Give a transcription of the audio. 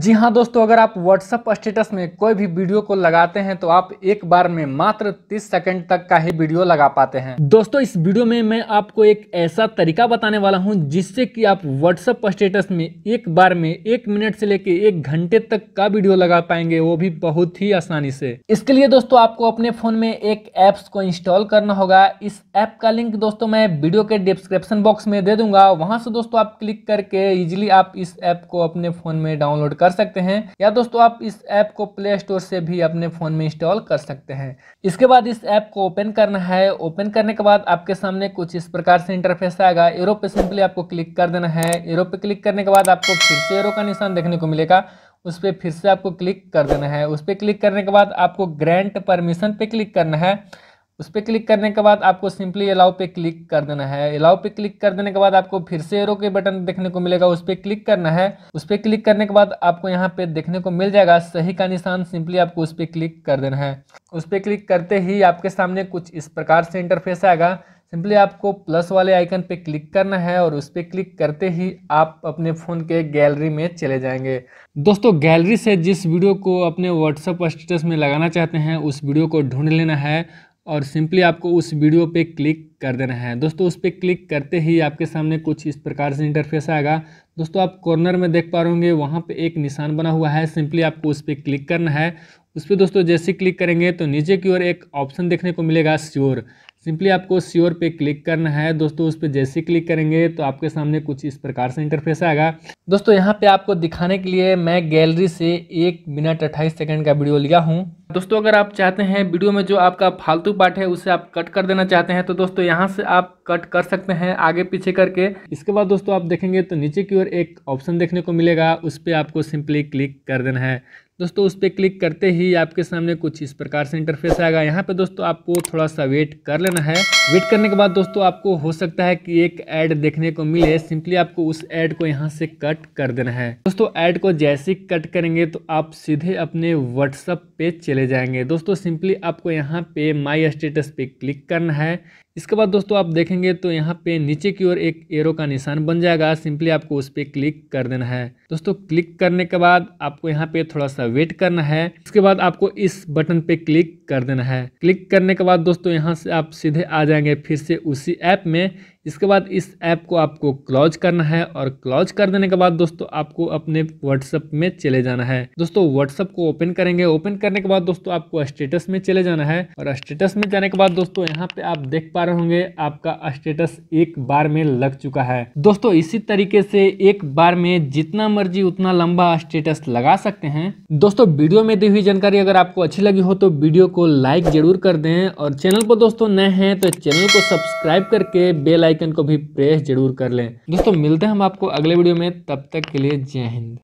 जी हाँ दोस्तों अगर आप WhatsApp स्टेटस में कोई भी वीडियो को लगाते हैं तो आप एक बार में मात्र 30 सेकंड तक का ही वीडियो लगा पाते हैं दोस्तों इस वीडियो में मैं आपको एक ऐसा तरीका बताने वाला हूँ जिससे कि आप WhatsApp स्टेटस में एक बार में एक मिनट से लेके एक घंटे तक का वीडियो लगा पाएंगे वो भी बहुत ही आसानी से इसके लिए दोस्तों आपको अपने फोन में एक ऐप्स को इंस्टॉल करना होगा इस ऐप का लिंक दोस्तों मैं वीडियो के डिस्क्रिप्शन बॉक्स में दे दूंगा वहां से दोस्तों आप क्लिक करके इजिली आप इस ऐप को अपने फोन में डाउनलोड कर सकते हैं या दोस्तों आप इस ऐप को प्ले स्टोर से भी अपने फ़ोन में इंस्टॉल कर सकते हैं इसके बाद इस ऐप को ओपन करना है ओपन करने के बाद आपके सामने कुछ इस प्रकार से इंटरफेस आएगा एरो पे सिंपली आपको क्लिक कर देना है एरो पे क्लिक करने के बाद आपको फिर से एरो का निशान देखने को मिलेगा उस पर फिर से आपको क्लिक कर देना है उस पर क्लिक करने के बाद आपको ग्रैंड परमिशन पे क्लिक करना है उस पर क्लिक करने के बाद आपको सिंपली अलाउ पे क्लिक कर देना है अलाउ पे क्लिक कर देने के बाद आपको फिर से एरो के बटन देखने को मिलेगा उस पर क्लिक करना है उस पर क्लिक करने के बाद आपको यहाँ पे देखने को मिल जाएगा सही का निशान सिंपली आपको उस पर क्लिक कर देना है उस पर क्लिक करते ही आपके सामने कुछ इस प्रकार से इंटरफेस आएगा सिंपली आपको प्लस वाले आइकन पे क्लिक करना है और उस पर क्लिक करते ही आप अपने फ़ोन के गैलरी में चले जाएंगे दोस्तों गैलरी से जिस वीडियो को अपने व्हाट्सअप स्टेटस में लगाना चाहते हैं उस वीडियो को ढूंढ लेना है और सिंपली आपको उस वीडियो पे क्लिक कर देना है दोस्तों उस पर क्लिक करते ही आपके सामने कुछ इस प्रकार से इंटरफेस आएगा दोस्तों आप कॉर्नर में देख पा रहे होंगे वहाँ पर एक निशान बना हुआ है सिंपली आपको उस पर क्लिक करना है उस पर दोस्तों जैसे क्लिक करेंगे तो नीचे की ओर एक ऑप्शन देखने को मिलेगा श्योर सिंपली आपको श्योर पे क्लिक करना है दोस्तों उस पर जैसे क्लिक करेंगे तो आपके सामने कुछ इस प्रकार से इंटरफेस आएगा दोस्तों यहाँ पे आपको दिखाने के लिए मैं गैलरी से एक मिनट अट्ठाईस सेकंड का वीडियो लिया हूँ दोस्तों अगर आप चाहते हैं वीडियो में जो आपका फालतू पार्ट है उसे आप कट कर देना चाहते हैं तो दोस्तों यहाँ से आप कट कर सकते हैं आगे पीछे करके इसके बाद दोस्तों आप देखेंगे तो नीचे की ओर एक ऑप्शन देखने को मिलेगा उस पर आपको सिंपली क्लिक कर देना है दोस्तों उस पर क्लिक करते ही आपके सामने कुछ इस प्रकार से इंटरफेस आएगा यहाँ पे दोस्तों आपको थोड़ा सा वेट कर लेना है वेट करने के बाद दोस्तों आपको हो सकता है कि एक ऐड देखने को मिले सिंपली आपको उस ऐड को यहाँ से कट कर देना है दोस्तों ऐड को जैसे कट करेंगे तो आप सीधे अपने व्हाट्सअप पे चले जाएंगे दोस्तों सिंपली आपको यहाँ पे माई स्टेटस पे क्लिक करना है इसके बाद दोस्तों आप देखेंगे तो यहाँ पे नीचे की ओर एक एरो का निशान बन जाएगा सिंपली आपको उस पर क्लिक कर देना है दोस्तों क्लिक करने के बाद आपको यहाँ पे थोड़ा सा वेट करना है इसके बाद आपको इस बटन पे क्लिक कर देना है क्लिक करने के बाद दोस्तों यहाँ से आप सीधे आ जाएंगे फिर से उसी ऐप में इसके बाद इस ऐप को आपको क्लॉज करना है और क्लॉज कर देने के बाद दोस्तों आपको अपने व्हाट्सएप में चले जाना है दोस्तों व्हाट्सएप को ओपन करेंगे ओपन करने के बाद दोस्तों आपको स्टेटस में चले जाना है और स्टेटस में जाने के बाद दोस्तों यहाँ पे आप देख पा रहे होंगे आपका स्टेटस एक बार में लग चुका है दोस्तों इसी तरीके से एक बार में जितना मर्जी उतना लंबा स्टेटस लगा सकते हैं दोस्तों वीडियो में दी हुई जानकारी अगर आपको अच्छी लगी हो तो वीडियो को लाइक जरूर कर दें और चैनल पर दोस्तों नए हैं तो चैनल को सब्सक्राइब करके बेलाइक आइकन को भी प्रेस जरूर कर लें दोस्तों मिलते हैं हम आपको अगले वीडियो में तब तक के लिए जय हिंद